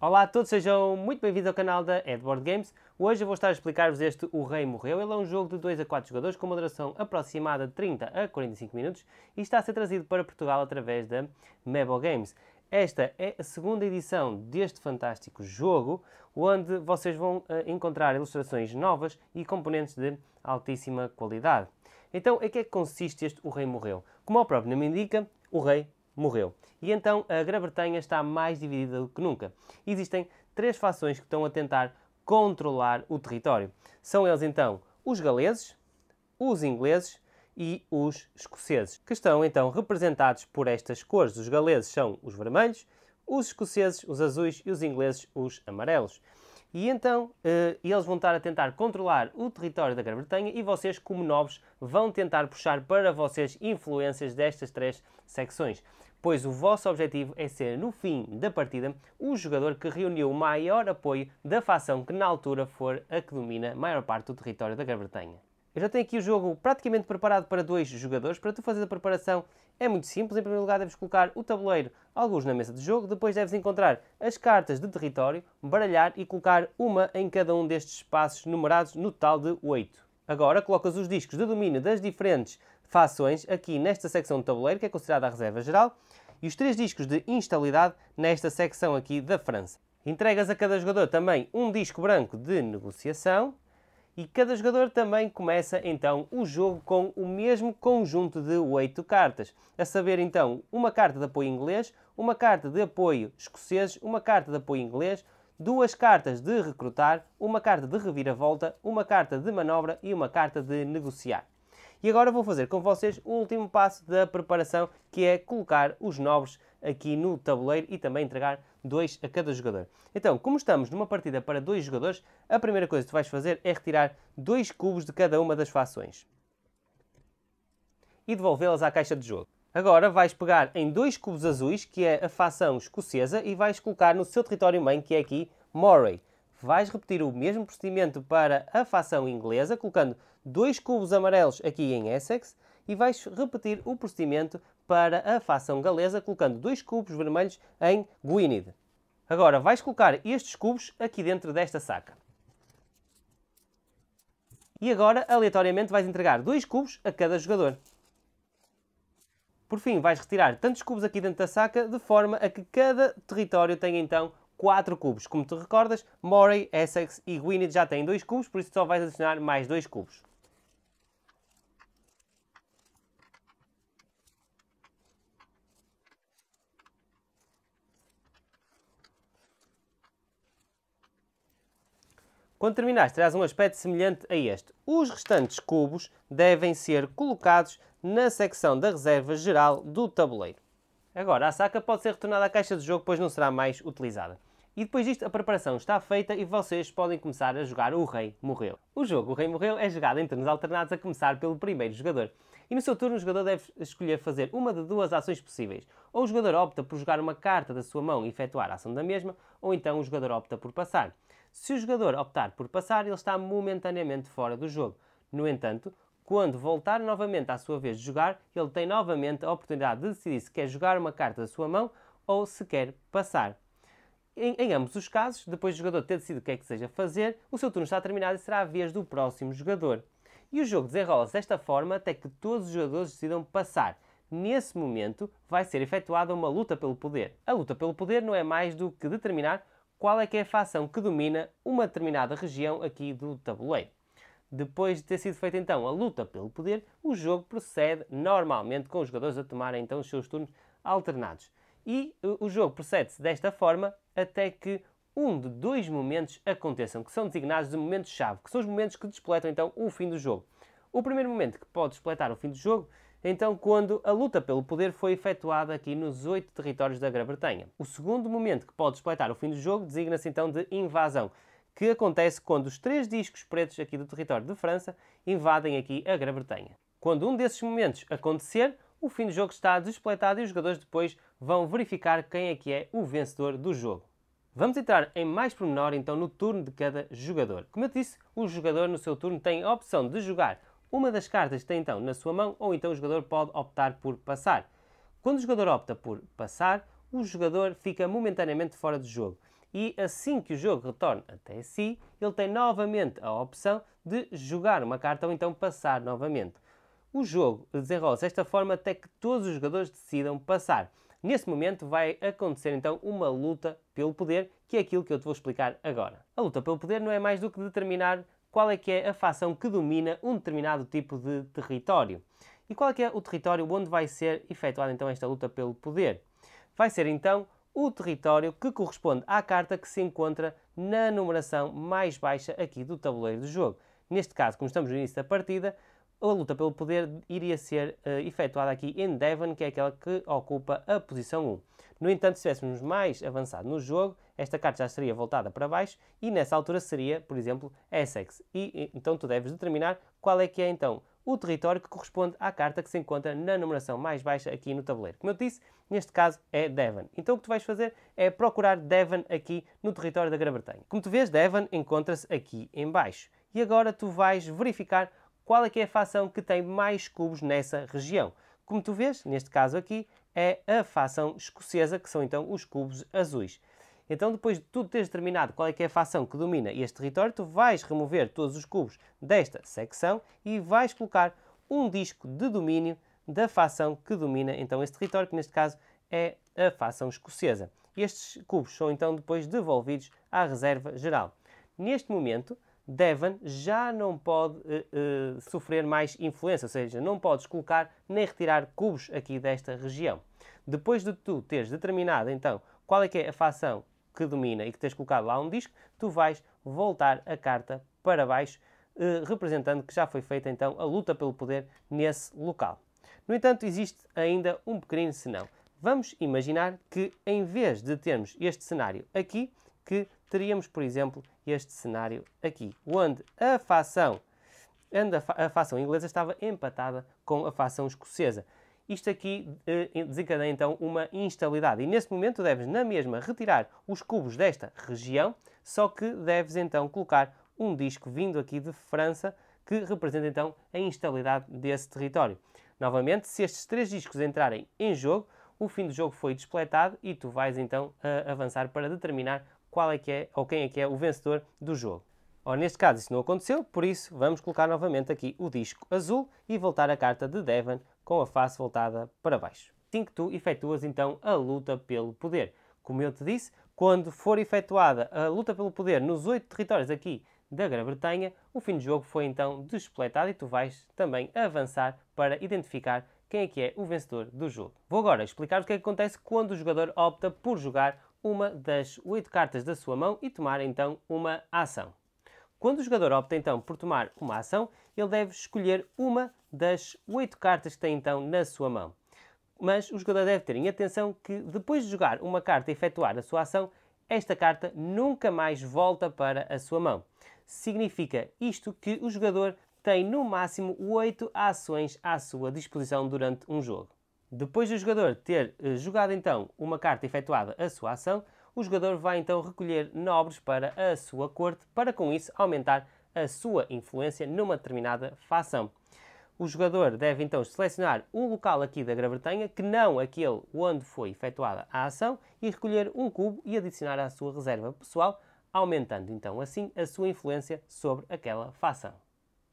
Olá a todos, sejam muito bem-vindos ao canal da Edward Games. Hoje eu vou estar a explicar-vos este O Rei Morreu. Ele é um jogo de 2 a 4 jogadores com uma duração aproximada de 30 a 45 minutos e está a ser trazido para Portugal através da Mebo Games. Esta é a segunda edição deste fantástico jogo, onde vocês vão eh, encontrar ilustrações novas e componentes de altíssima qualidade. Então, em que é que consiste este O Rei Morreu? Como o próprio nome indica, o rei morreu. E então a Grã-Bretanha está mais dividida do que nunca. Existem três fações que estão a tentar controlar o território. São eles então os galeses, os ingleses e os escoceses, que estão então representados por estas cores. Os galeses são os vermelhos, os escoceses os azuis e os ingleses os amarelos. E então eh, eles vão estar a tentar controlar o território da Grã-Bretanha e vocês, como novos, vão tentar puxar para vocês influências destas três secções pois o vosso objetivo é ser, no fim da partida, o jogador que reuniu o maior apoio da fação que na altura for a que domina a maior parte do território da Grã-Bretanha. Eu já tenho aqui o jogo praticamente preparado para dois jogadores. Para tu fazer a preparação é muito simples. Em primeiro lugar, deves colocar o tabuleiro, alguns na mesa de jogo. Depois, deves encontrar as cartas de território, baralhar e colocar uma em cada um destes espaços numerados no total de 8. Agora, colocas os discos de domínio das diferentes fações aqui nesta secção do tabuleiro, que é considerada a reserva geral e os três discos de instabilidade nesta secção aqui da França. Entregas a cada jogador também um disco branco de negociação e cada jogador também começa então o jogo com o mesmo conjunto de oito cartas, a saber então uma carta de apoio inglês, uma carta de apoio escocês, uma carta de apoio inglês, duas cartas de recrutar, uma carta de reviravolta, uma carta de manobra e uma carta de negociar. E agora vou fazer com vocês o último passo da preparação, que é colocar os nobres aqui no tabuleiro e também entregar dois a cada jogador. Então, como estamos numa partida para dois jogadores, a primeira coisa que tu vais fazer é retirar dois cubos de cada uma das fações e devolvê-las à caixa de jogo. Agora vais pegar em dois cubos azuis, que é a fação escocesa, e vais colocar no seu território mãe, que é aqui Moray vais repetir o mesmo procedimento para a fação inglesa, colocando dois cubos amarelos aqui em Essex, e vais repetir o procedimento para a fação galesa, colocando dois cubos vermelhos em Gwynedd. Agora, vais colocar estes cubos aqui dentro desta saca. E agora, aleatoriamente, vais entregar dois cubos a cada jogador. Por fim, vais retirar tantos cubos aqui dentro da saca, de forma a que cada território tenha então 4 cubos. Como te recordas, Morey, Essex e Gwynedd já têm 2 cubos, por isso só vais adicionar mais 2 cubos. Quando terminares, terás um aspecto semelhante a este. Os restantes cubos devem ser colocados na secção da reserva geral do tabuleiro. Agora, a saca pode ser retornada à caixa de jogo, pois não será mais utilizada. E depois disto, a preparação está feita e vocês podem começar a jogar O Rei Morreu. O jogo O Rei Morreu é jogado em turnos alternados, a começar pelo primeiro jogador. E no seu turno, o jogador deve escolher fazer uma de duas ações possíveis. Ou o jogador opta por jogar uma carta da sua mão e efetuar a ação da mesma, ou então o jogador opta por passar. Se o jogador optar por passar, ele está momentaneamente fora do jogo. No entanto, quando voltar novamente à sua vez de jogar, ele tem novamente a oportunidade de decidir se quer jogar uma carta da sua mão ou se quer passar. Em, em, ambos os casos, depois do jogador ter decidido o que é que seja fazer, o seu turno está terminado e será a vez do próximo jogador. E o jogo desenrola-se desta forma até que todos os jogadores decidam passar. Nesse momento, vai ser efetuada uma luta pelo poder. A luta pelo poder não é mais do que determinar qual é que é a facção que domina uma determinada região aqui do tabuleiro. Depois de ter sido feita então a luta pelo poder, o jogo procede normalmente com os jogadores a tomarem então os seus turnos alternados. E eh, o jogo procede-se desta forma até que um de dois momentos aconteçam, que são designados de momentos-chave, que são os momentos que despletam então o fim do jogo. O primeiro momento que pode despletar o fim do jogo então quando a luta pelo poder foi efetuada aqui nos oito territórios da Grã-Bretanha. O segundo momento que pode despletar o fim do jogo designa-se então de invasão, que acontece quando os três discos pretos aqui do território de França invadem aqui a Grã-Bretanha. Quando um desses momentos acontecer, o fim do jogo está despletado e os jogadores depois vão verificar quem é que é o vencedor do jogo. Vamos entrar em mais pormenor então no turno de cada jogador. Como eu disse, o jogador no seu turno tem a opção de jogar uma das cartas que tem então na sua mão ou então o jogador pode optar por passar. Quando o jogador opta por passar, o jogador fica momentaneamente fora de jogo e assim que o jogo retorna até si, ele tem novamente a opção de jogar uma carta ou então passar novamente. O jogo desenrola-se desta forma até que todos os jogadores decidam passar. Nesse momento vai acontecer então uma luta pelo poder, que é aquilo que eu te vou explicar agora. A luta pelo poder não é mais do que determinar qual é que é a facção que domina um determinado tipo de território. E qual é que é o território onde vai ser efetuada então esta luta pelo poder? Vai ser então o território que corresponde à carta que se encontra na numeração mais baixa aqui do tabuleiro do jogo. Neste caso, como estamos no início da partida, a luta pelo poder iria ser uh, efetuada aqui em Devon, que é aquela que ocupa a posição 1. No entanto, se estivéssemos mais avançado no jogo, esta carta já seria voltada para baixo e nessa altura seria, por exemplo, Essex. E então tu deves determinar qual é que é então o território que corresponde à carta que se encontra na numeração mais baixa aqui no tabuleiro. Como eu disse, neste caso é Devon. Então o que tu vais fazer é procurar Devon aqui no território da Grã-Bretanha. Como tu vês, Devon encontra-se aqui em baixo. E agora tu vais verificar qual é que é a fação que tem mais cubos nessa região. Como tu vês, neste caso aqui, é a fação escocesa, que são então os cubos azuis. Então, depois de tudo teres determinado qual é que é a fação que domina este território, tu vais remover todos os cubos desta secção e vais colocar um disco de domínio da fação que domina então este território, que neste caso é a fação escocesa. Estes cubos são então depois devolvidos à reserva geral. Neste momento, Devon já não pode uh, uh, sofrer mais influência, ou seja, não podes colocar nem retirar cubos aqui desta região. Depois de tu teres determinado então qual é que é a fação que domina e que tens colocado lá um disco, tu vais voltar a carta para baixo, uh, representando que já foi feita então a luta pelo poder nesse local. No entanto, existe ainda um pequenino senão. Vamos imaginar que em vez de termos este cenário aqui, que teríamos, por exemplo, este cenário aqui, onde a facção, a facção inglesa estava empatada com a facção escocesa. Isto aqui eh, desencadeia então uma instabilidade. E nesse momento deves, na mesma, retirar os cubos desta região, só que deves então colocar um disco vindo aqui de França que representa então a instabilidade desse território. Novamente, se estes três discos entrarem em jogo, o fim do jogo foi despletado e tu vais então avançar para determinar qual é que é ou quem é que é o vencedor do jogo. Ou, neste caso isso não aconteceu, por isso vamos colocar novamente aqui o disco azul e voltar a carta de Devon com a face voltada para baixo. Assim que tu efetuas então a luta pelo poder. Como eu te disse, quando for efetuada a luta pelo poder nos oito territórios aqui da Grã-Bretanha, o fim de jogo foi então despletado e tu vais também avançar para identificar quem é que é o vencedor do jogo. Vou agora explicar o que, é que acontece quando o jogador opta por jogar uma das oito cartas da sua mão e tomar então uma ação. Quando o jogador opta então por tomar uma ação, ele deve escolher uma das oito cartas que tem então na sua mão. Mas o jogador deve ter em atenção que depois de jogar uma carta e efetuar a sua ação, esta carta nunca mais volta para a sua mão. Significa isto que o jogador tem no máximo oito ações à sua disposição durante um jogo. Depois do jogador ter eh, jogado então uma carta efetuada a sua ação, o jogador vai então recolher nobres para a sua corte, para com isso aumentar a sua influência numa determinada fação. O jogador deve então selecionar um local aqui da Grã-Bretanha, que não aquele onde foi efetuada a ação, e recolher um cubo e adicionar à sua reserva pessoal, aumentando então assim a sua influência sobre aquela fação.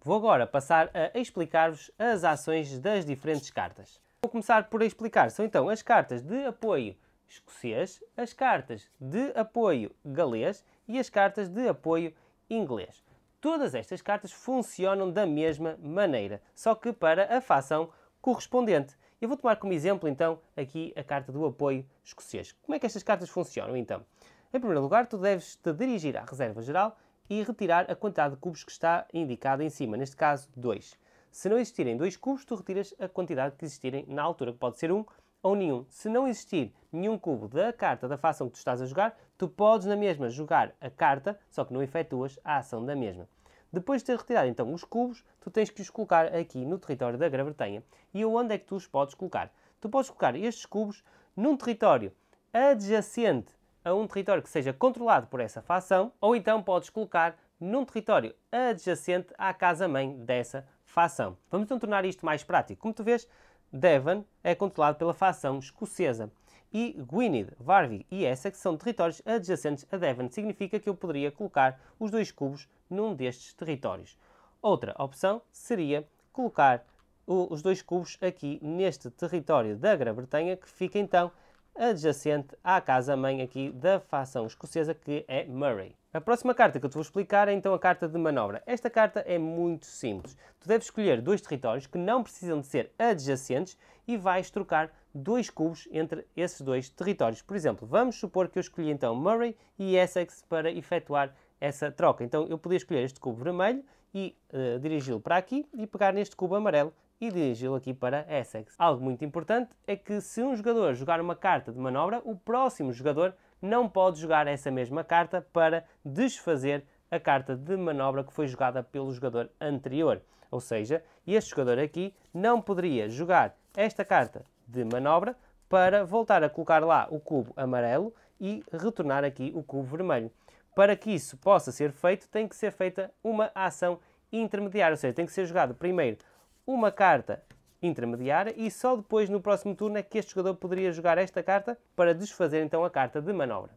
Vou agora passar a explicar-vos as ações das diferentes cartas. Vou começar por explicar. São então as cartas de apoio escocês, as cartas de apoio galês e as cartas de apoio inglês. Todas estas cartas funcionam da mesma maneira, só que para a fação correspondente. Eu vou tomar como exemplo, então, aqui a carta do apoio escocês. Como é que estas cartas funcionam, então? Em primeiro lugar, tu deves te dirigir à reserva geral e retirar a quantidade de cubos que está indicada em cima, neste caso 2. Se não existirem dois cubos, tu retiras a quantidade que existirem na altura, que pode ser um ou nenhum. Se não existir nenhum cubo da carta da fação que tu estás a jogar, tu podes na mesma jogar a carta, só que não efetuas a ação da mesma. Depois de ter retirado então os cubos, tu tens que os colocar aqui no território da Grã-Bretanha. E onde é que tu os podes colocar? Tu podes colocar estes cubos num território adjacente a um território que seja controlado por essa fação, ou então podes colocar num território adjacente à casa-mãe dessa facção. Vamos então tornar isto mais prático. Como tu vês, Devon é controlado pela facção escocesa e Gwynedd, Varvig e Essex são territórios adjacentes a Devon. Significa que eu poderia colocar os dois cubos num destes territórios. Outra opção seria colocar os dois cubos aqui neste território da Grã-Bretanha, que fica então adjacente à casa-mãe aqui da facção escocesa, que é Murray. A próxima carta que eu te vou explicar é então a carta de manobra. Esta carta é muito simples. Tu deves escolher dois territórios que não precisam de ser adjacentes e vais trocar dois cubos entre esses dois territórios. Por exemplo, vamos supor que eu escolhi então Murray e Essex para efetuar essa troca. Então eu podia escolher este cubo vermelho e uh, dirigi-lo para aqui e pegar neste cubo amarelo e dirigi-lo aqui para Essex. Algo muito importante é que se um jogador jogar uma carta de manobra, o próximo jogador não pode jogar essa mesma carta para desfazer a carta de manobra que foi jogada pelo jogador anterior. Ou seja, este jogador aqui não poderia jogar esta carta de manobra para voltar a colocar lá o cubo amarelo e retornar aqui o cubo vermelho. Para que isso possa ser feito, tem que ser feita uma ação intermediária, ou seja, tem que ser jogado primeiro uma carta intermediária e só depois no próximo turno é que este jogador poderia jogar esta carta para desfazer então a carta de manobra.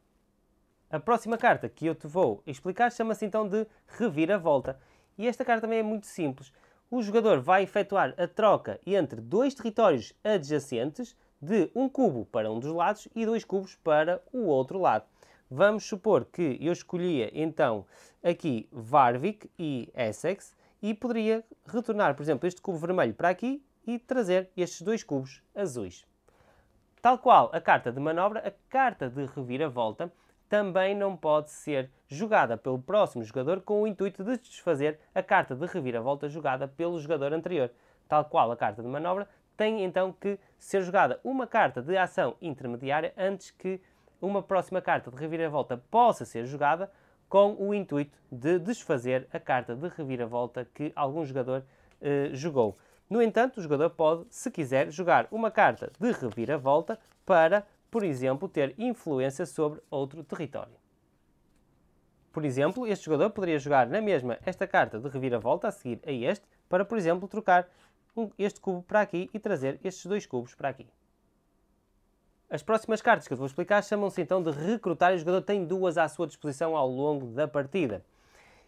A próxima carta que eu te vou explicar chama-se então de Reviravolta. E esta carta também é muito simples. O jogador vai efetuar a troca entre dois territórios adjacentes de um cubo para um dos lados e dois cubos para o outro lado. Vamos supor que eu escolhia então aqui Varvik e Essex e poderia retornar, por exemplo, este cubo vermelho para aqui e trazer estes dois cubos azuis. Tal qual a carta de manobra, a carta de reviravolta também não pode ser jogada pelo próximo jogador com o intuito de desfazer a carta de reviravolta jogada pelo jogador anterior. Tal qual a carta de manobra, tem então que ser jogada uma carta de ação intermediária antes que uma próxima carta de reviravolta possa ser jogada com o intuito de desfazer a carta de reviravolta que algum jogador eh, jogou. No entanto, o jogador pode, se quiser, jogar uma carta de reviravolta para, por exemplo, ter influência sobre outro território. Por exemplo, este jogador poderia jogar na mesma esta carta de reviravolta a seguir a este, para, por exemplo, trocar este cubo para aqui e trazer estes dois cubos para aqui. As próximas cartas que eu vou explicar chamam-se então de recrutar e o jogador tem duas à sua disposição ao longo da partida.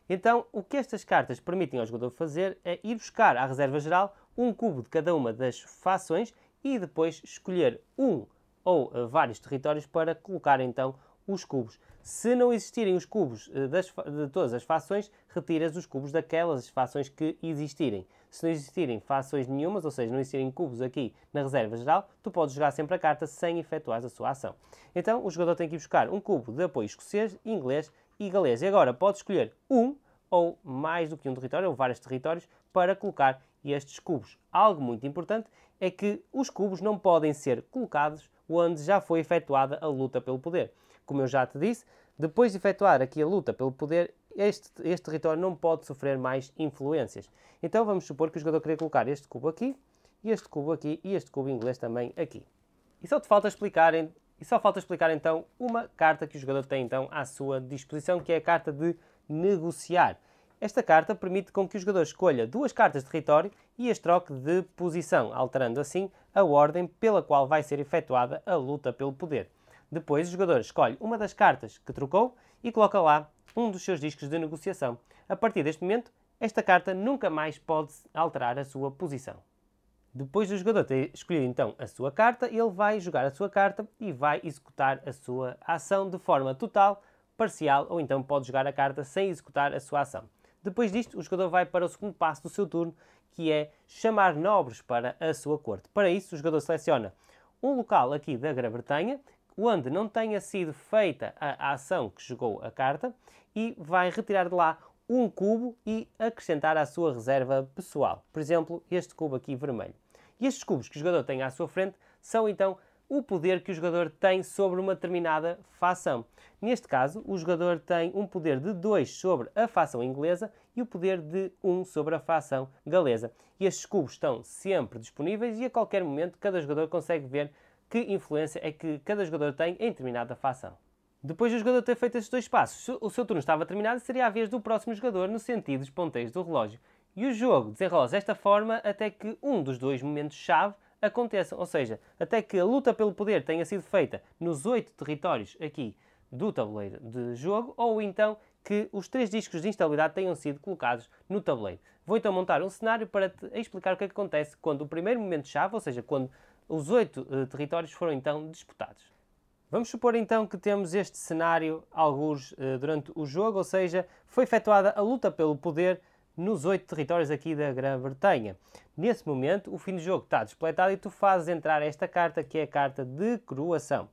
Então, o que estas cartas permitem ao jogador fazer é ir buscar à reserva geral um cubo de cada uma das fações e depois escolher um ou eh, vários territórios para colocar então os cubos. Se não existirem os cubos eh, das, de todas as fações, retiras os cubos daquelas fações que existirem. Se não existirem fações nenhumas, ou seja, não existirem cubos aqui na reserva geral, tu podes jogar sempre a carta sem efetuar a sua ação. Então, o jogador tem que ir buscar um cubo de apoio escocês, inglês e galês. E agora, pode escolher um ou mais do que um território, ou vários territórios, para colocar e estes cubos. Algo muito importante é que os cubos não podem ser colocados onde já foi efetuada a luta pelo poder. Como eu já te disse, depois de efetuar aqui a luta pelo poder, este, este território não pode sofrer mais influências. Então vamos supor que o jogador queria colocar este cubo aqui, e este cubo aqui, e este cubo inglês também aqui. E só te falta explicar, e só falta explicar então uma carta que o jogador tem então à sua disposição, que é a carta de negociar. Esta carta permite com que o jogador escolha duas cartas de território e as troque de posição, alterando assim a ordem pela qual vai ser efetuada a luta pelo poder. Depois, o jogador escolhe uma das cartas que trocou e coloca lá um dos seus discos de negociação. A partir deste momento, esta carta nunca mais pode alterar a sua posição. Depois do jogador ter escolhido então a sua carta, ele vai jogar a sua carta e vai executar a sua ação de forma total, parcial ou então pode jogar a carta sem executar a sua ação. Depois disto, o jogador vai para o segundo passo do seu turno, que é chamar nobres para a sua corte. Para isso, o jogador seleciona um local aqui da Grã-Bretanha, onde não tenha sido feita a ação que jogou a carta, e vai retirar de lá um cubo e acrescentar à sua reserva pessoal. Por exemplo, este cubo aqui vermelho. E estes cubos que o jogador tem à sua frente são então o poder que o jogador tem sobre uma determinada fação. Neste caso, o jogador tem um poder de 2 sobre a fação inglesa e o poder de 1 um sobre a fação galesa. E estes cubos estão sempre disponíveis e a qualquer momento cada jogador consegue ver que influência é que cada jogador tem em determinada fação. Depois do jogador ter feito estes dois passos, o seu turno estava terminado e seria a vez do próximo jogador no sentido dos ponteiros do relógio. E o jogo desenrola-se desta forma até que um dos dois momentos-chave aconteçam. Ou seja, até que a luta pelo poder tenha sido feita nos oito territórios aqui do tabuleiro de jogo, ou então que os três discos de instabilidade tenham sido colocados no tabuleiro. Vou então montar um cenário para te explicar o que, é que acontece quando o primeiro momento-chave, ou seja, quando os oito uh, territórios foram então disputados. Vamos supor então que temos este cenário alguns uh, durante o jogo, ou seja, foi efetuada a luta pelo poder nos oito territórios aqui da Grã-Bretanha. Nesse momento, o fim de jogo está despletado e tu fazes entrar esta carta, que é a carta de Croação.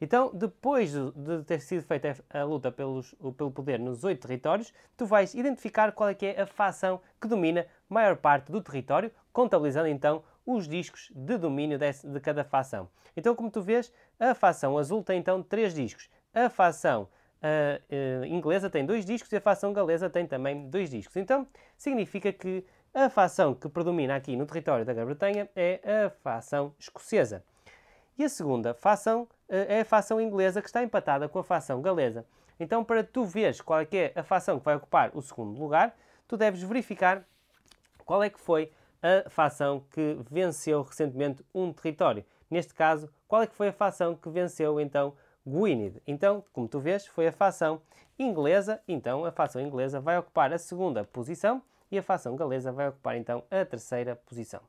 Então, depois de ter sido feita a luta pelos, pelo poder nos oito territórios, tu vais identificar qual é que é a facção que domina maior parte do território, contabilizando então os discos de domínio de cada facção. Então, como tu vês, a facção azul tem então três discos. A facção uh, inglesa tem dois discos e a facção galesa tem também dois discos. Então, significa que a facção que predomina aqui no território da Grã-Bretanha é a facção escocesa. E a segunda facção uh, é a facção inglesa que está empatada com a facção galesa. Então, para tu veres qual é que é a facção que vai ocupar o segundo lugar, tu deves verificar qual é que foi a facção que venceu recentemente um território. Neste caso, qual é que foi a facção que venceu então Gwynedd. Então, como tu vês, foi a facção inglesa, então a facção inglesa vai ocupar a segunda posição e a facção galesa vai ocupar então a terceira posição.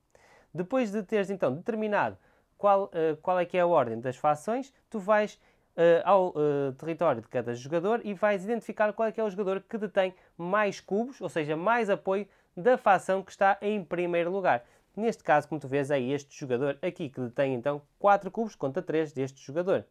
Depois de teres então determinado qual, uh, qual é que é a ordem das facções, tu vais uh, ao uh, território de cada jogador e vais identificar qual é que é o jogador que detém mais cubos, ou seja, mais apoio da facção que está em primeiro lugar. Neste caso, como tu vês, é este jogador aqui que detém então 4 cubos contra 3 deste jogador.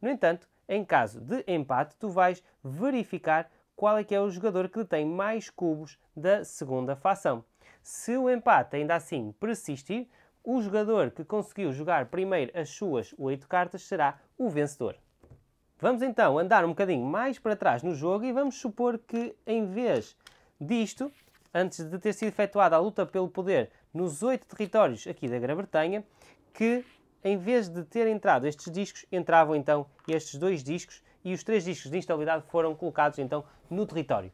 No entanto, em caso de empate, tu vais verificar qual é que é o jogador que tem mais cubos da segunda fação. Se o empate ainda assim persistir, o jogador que conseguiu jogar primeiro as suas oito cartas será o vencedor. Vamos então andar um bocadinho mais para trás no jogo e vamos supor que em vez disto, antes de ter sido efetuada a luta pelo poder nos oito territórios aqui da Grã-Bretanha, que em vez de ter entrado estes discos, entravam então estes dois discos e os três discos de instabilidade foram colocados então no território.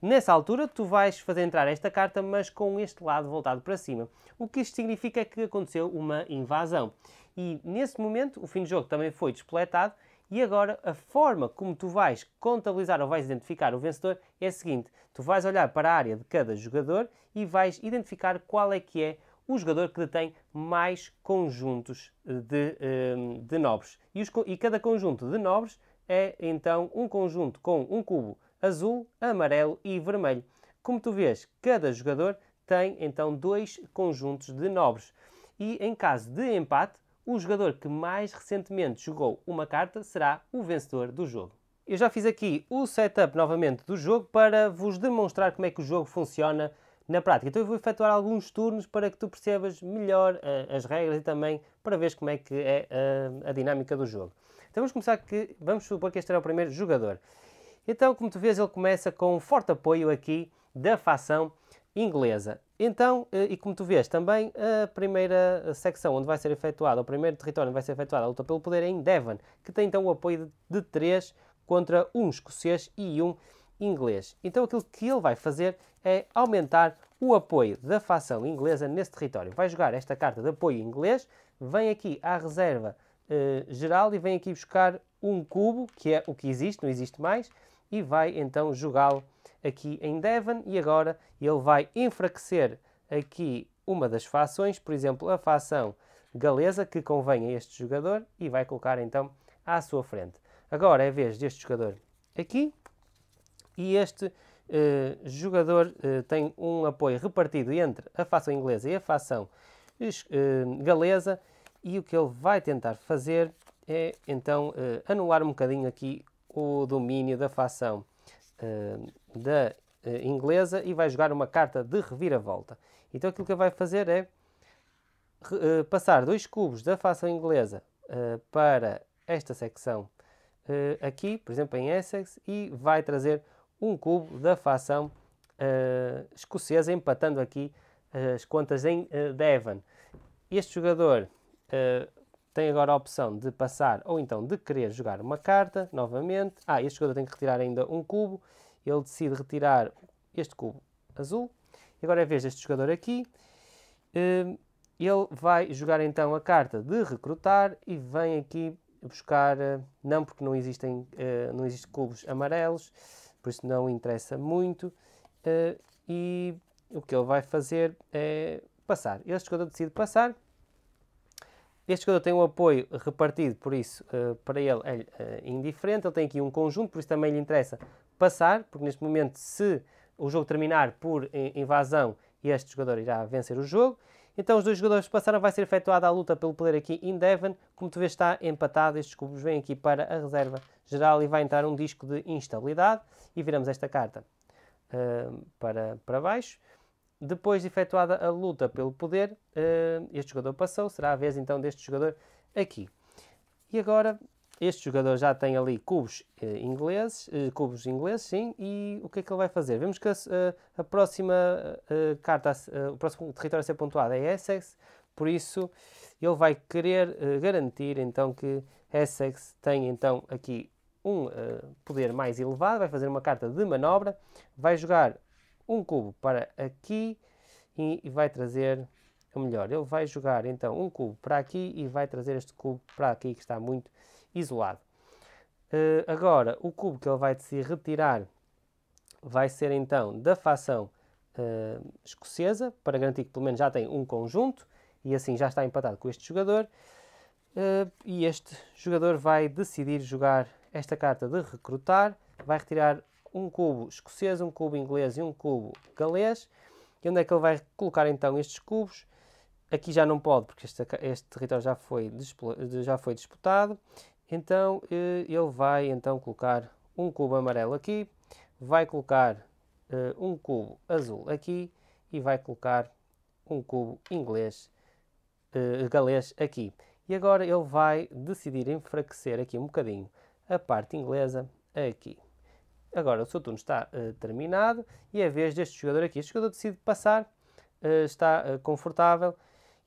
Nessa altura, tu vais fazer entrar esta carta, mas com este lado voltado para cima. O que isto significa é que aconteceu uma invasão. E nesse momento, o fim de jogo também foi despletado. E agora, a forma como tu vais contabilizar ou vais identificar o vencedor é a seguinte: tu vais olhar para a área de cada jogador e vais identificar qual é que é o jogador que detém mais conjuntos eh, de, ehm, de nobres. E, os, e cada conjunto de nobres é então um conjunto com um cubo azul, amarelo e vermelho. Como tu vês, cada jogador tem então dois conjuntos de nobres. E em caso de empate, o jogador que mais recentemente jogou uma carta será o vencedor do jogo. Eu já fiz aqui o setup novamente do jogo para vos demonstrar como é que o jogo funciona na prática. Então eu vou efetuar alguns turnos para que tu percebas melhor uh, as regras e também para veres como é que é uh, a dinâmica do jogo. Então vamos começar que vamos supor que este era o primeiro jogador. Então, como tu vês, ele começa com um forte apoio aqui da facção inglesa. Então, eh, e como tu vês, também a primeira secção onde vai ser efetuada, o primeiro território onde vai ser efetuada a luta pelo poder é em Devon, que tem então o apoio de três contra um escocês e um inglês. Então aquilo que ele vai fazer é aumentar o apoio da facção inglesa nesse território. Vai jogar esta carta de apoio inglês, vem aqui à reserva eh, geral e vem aqui buscar um cubo, que é o que existe, não existe mais, e vai então jogá-lo aqui em Devon e agora ele vai enfraquecer aqui uma das fações, por exemplo, a fação galesa, que convém a este jogador, e vai colocar então à sua frente. Agora é a vez deste jogador aqui, e este uh, jogador uh, tem um apoio repartido entre a facção inglesa e a facção uh, eh, galesa e o que ele vai tentar fazer é então anular um bocadinho aqui o domínio da facção da inglesa e vai jogar uma carta de reviravolta. Então aquilo que ele vai fazer é passar dois cubos da facção inglesa para esta secção aqui, por exemplo em Essex, e vai trazer um cubo da facção uh, escocesa, empatando aqui eh, as contas em uh, Devon. Este jogador tem agora a opção de passar ou então de querer jogar uma carta novamente. Ah, este jogador tem que retirar ainda um cubo. Ele decide retirar este cubo azul. E agora é a vez deste jogador aqui. Ele vai jogar então a carta de recrutar e vem aqui buscar, não porque não existem não existe cubos amarelos, por isso não interessa muito. Uh, e o que ele vai fazer é passar. Este jogador decide passar. Este jogador tem um apoio repartido, por isso uh, para ele é uh, indiferente. Ele tem aqui um conjunto, por isso também lhe interessa passar, porque neste momento, se o jogo terminar por invasão, este jogador irá vencer o jogo. Então os dois jogadores passaram, vai ser efetuada a luta pelo poder aqui em Devon. Como tu vês está empatado, estes cubos vêm aqui para a reserva geral e vai entrar um disco de instabilidade. E viramos esta carta uh, para, para baixo. Depois de efetuada a luta pelo poder, uh, este jogador passou, será a vez então deste jogador aqui. E agora este jogador já tem ali cubos eh, ingleses, eh, cubos ingleses, sim, e o que é que ele vai fazer? Vemos que a, a próxima a, eh, carta, a, eh, o próximo território a ser pontuado é Essex, por isso ele vai querer eh, garantir então que Essex tem então aqui um uh, poder mais elevado, vai fazer uma carta de manobra, vai jogar um cubo para aqui e, e vai trazer ou melhor, ele vai jogar então um cubo para aqui e vai trazer este cubo para aqui que está muito isolado. Uh, agora, o cubo que ele vai decidir retirar vai ser então da fação uh, eh, escocesa, para garantir que pelo menos já tem um conjunto, e assim já está empatado com este jogador. Uh, e este jogador vai decidir jogar esta carta de recrutar, vai retirar um cubo escocês, um cubo inglês e um cubo galês. E onde é que ele vai colocar então estes cubos? Aqui já não pode, porque este, este território já foi, já foi disputado. Então eh, ele vai então colocar um cubo amarelo aqui, vai colocar eh, um cubo azul aqui e vai colocar um cubo inglês, eh, galês aqui. E agora ele vai decidir enfraquecer aqui um bocadinho a parte inglesa aqui. Agora o seu turno está uh, terminado e é a vez deste jogador aqui. Este jogador decide passar, uh, está uh, confortável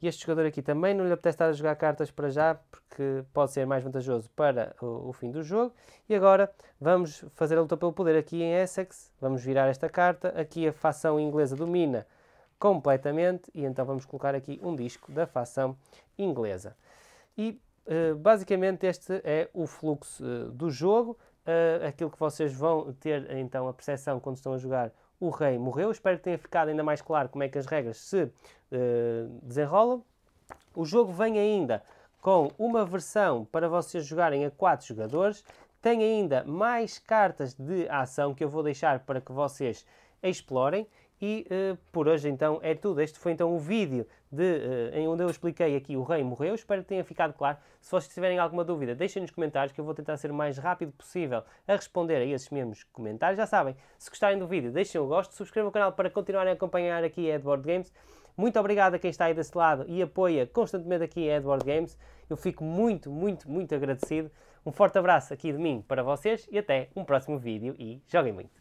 e este jogador aqui também não lhe apetece estar a jogar cartas para já, porque pode ser mais vantajoso para o, o, fim do jogo. E agora vamos fazer a luta pelo poder aqui em Essex, vamos virar esta carta, aqui a facção inglesa domina completamente, e então vamos colocar aqui um disco da facção inglesa. E eh, basicamente este é o fluxo eh, do jogo, eh, aquilo que vocês vão ter então a percepção quando estão a jogar o rei morreu. Espero que tenha ficado ainda mais claro como é que as regras se uh, desenrolam. O jogo vem ainda com uma versão para vocês jogarem a 4 jogadores. Tem ainda mais cartas de ação que eu vou deixar para que vocês explorem. E uh, por hoje então é tudo. Este foi então o vídeo de, uh, em onde eu expliquei aqui o rei morreu. Espero que tenha ficado claro. Se vocês tiverem alguma dúvida, deixem nos comentários que eu vou tentar ser o mais rápido possível a responder a esses mesmos comentários. Já sabem, se gostarem do vídeo, deixem o gosto, subscrevam o canal para continuarem a acompanhar aqui a Edward Games. Muito obrigado a quem está aí desse lado e apoia constantemente aqui a Edward Games. Eu fico muito, muito, muito agradecido. Um forte abraço aqui de mim para vocês e até um próximo vídeo e joguem muito!